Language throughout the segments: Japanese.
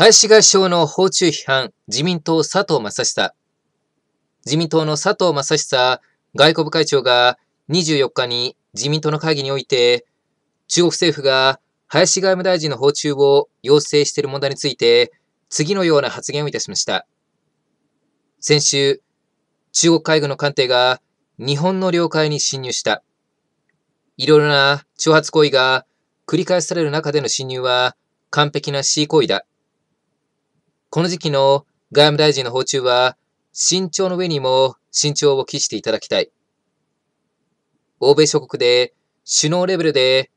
林外相の訪中批判、自民党佐藤正久。自民党の佐藤正久外交部会長が24日に自民党の会議において、中国政府が林外務大臣の訪中を要請している問題について、次のような発言をいたしました。先週、中国海軍の艦艇が日本の領海に侵入した。いろいろな挑発行為が繰り返される中での侵入は完璧な恣行為だ。この時期の外務大臣の訪中は、慎重の上にも慎重を期していただきたい。欧米諸国で首脳レベルで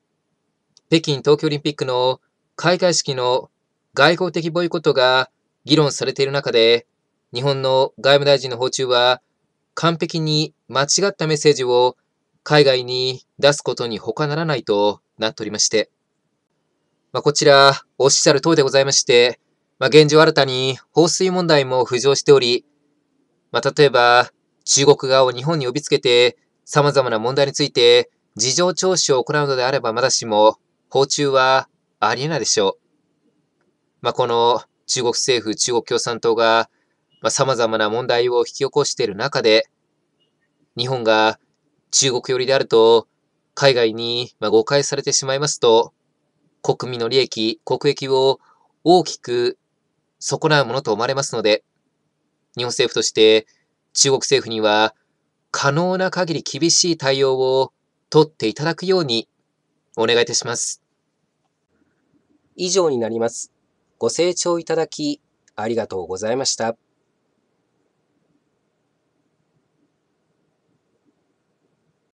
北京東京オリンピックの開会式の外交的ボイコットが議論されている中で、日本の外務大臣の訪中は完璧に間違ったメッセージを海外に出すことに他ならないとなっておりまして。まあ、こちら、おっしゃる通りでございまして、まあ、現状新たに放水問題も浮上しており、まあ、例えば、中国側を日本に呼びつけて、様々な問題について事情聴取を行うのであればまだしも、訪中はありえないでしょう。まあ、この中国政府、中国共産党が、まあ、様々な問題を引き起こしている中で、日本が中国寄りであると、海外に誤解されてしまいますと、国民の利益、国益を大きく損なうものと思われますので、日本政府として中国政府には可能な限り厳しい対応を取っていただくようにお願いいたします。以上になります。ご清聴いただきありがとうございました。